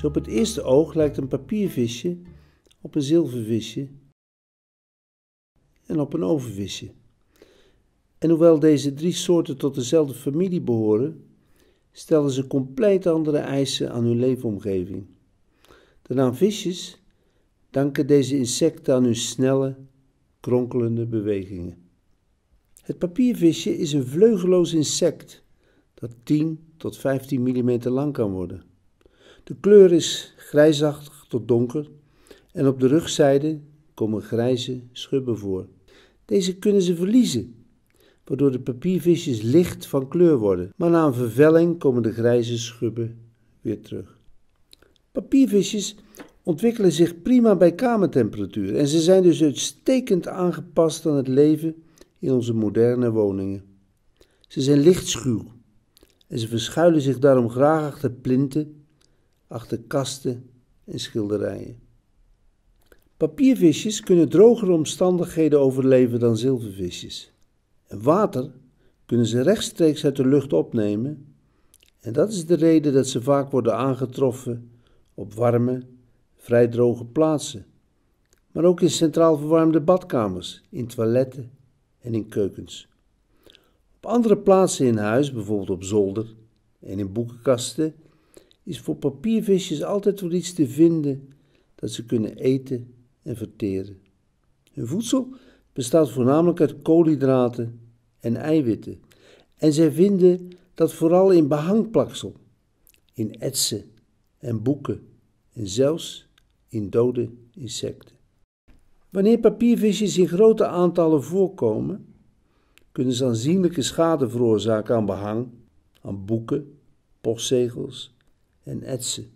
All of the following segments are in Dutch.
Zo op het eerste oog lijkt een papiervisje op een zilvervisje en op een overvisje. En hoewel deze drie soorten tot dezelfde familie behoren, stellen ze compleet andere eisen aan hun leefomgeving. De naam visjes danken deze insecten aan hun snelle, kronkelende bewegingen. Het papiervisje is een vleugelloos insect dat 10 tot 15 mm lang kan worden. De kleur is grijsachtig tot donker en op de rugzijde komen grijze schubben voor. Deze kunnen ze verliezen, waardoor de papiervisjes licht van kleur worden, maar na een vervelling komen de grijze schubben weer terug. Papiervisjes ontwikkelen zich prima bij kamertemperatuur en ze zijn dus uitstekend aangepast aan het leven in onze moderne woningen. Ze zijn lichtschuw en ze verschuilen zich daarom graag achter plinten achter kasten en schilderijen. Papiervisjes kunnen drogere omstandigheden overleven dan zilvervisjes. En water kunnen ze rechtstreeks uit de lucht opnemen. En dat is de reden dat ze vaak worden aangetroffen op warme, vrij droge plaatsen. Maar ook in centraal verwarmde badkamers, in toiletten en in keukens. Op andere plaatsen in huis, bijvoorbeeld op zolder en in boekenkasten, is voor papiervisjes altijd wel iets te vinden dat ze kunnen eten en verteren. Hun voedsel bestaat voornamelijk uit koolhydraten en eiwitten. En zij vinden dat vooral in behangplaksel, in etsen en boeken en zelfs in dode insecten. Wanneer papiervisjes in grote aantallen voorkomen, kunnen ze aanzienlijke schade veroorzaken aan behang, aan boeken, postzegels en etsen.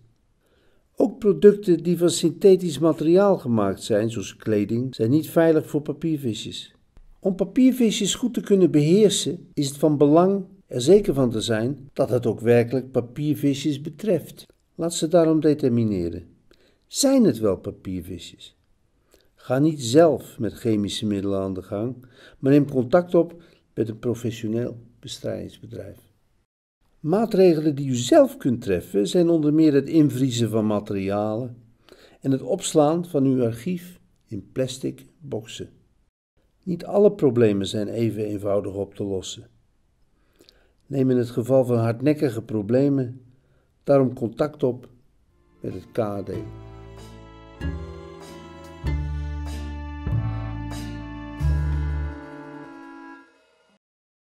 Ook producten die van synthetisch materiaal gemaakt zijn, zoals kleding, zijn niet veilig voor papiervisjes. Om papiervisjes goed te kunnen beheersen, is het van belang er zeker van te zijn dat het ook werkelijk papiervisjes betreft. Laat ze daarom determineren. Zijn het wel papiervisjes? Ga niet zelf met chemische middelen aan de gang, maar neem contact op met een professioneel bestrijdingsbedrijf. Maatregelen die u zelf kunt treffen zijn onder meer het invriezen van materialen en het opslaan van uw archief in plastic boxen. Niet alle problemen zijn even eenvoudig op te lossen. Neem in het geval van hardnekkige problemen daarom contact op met het KAD.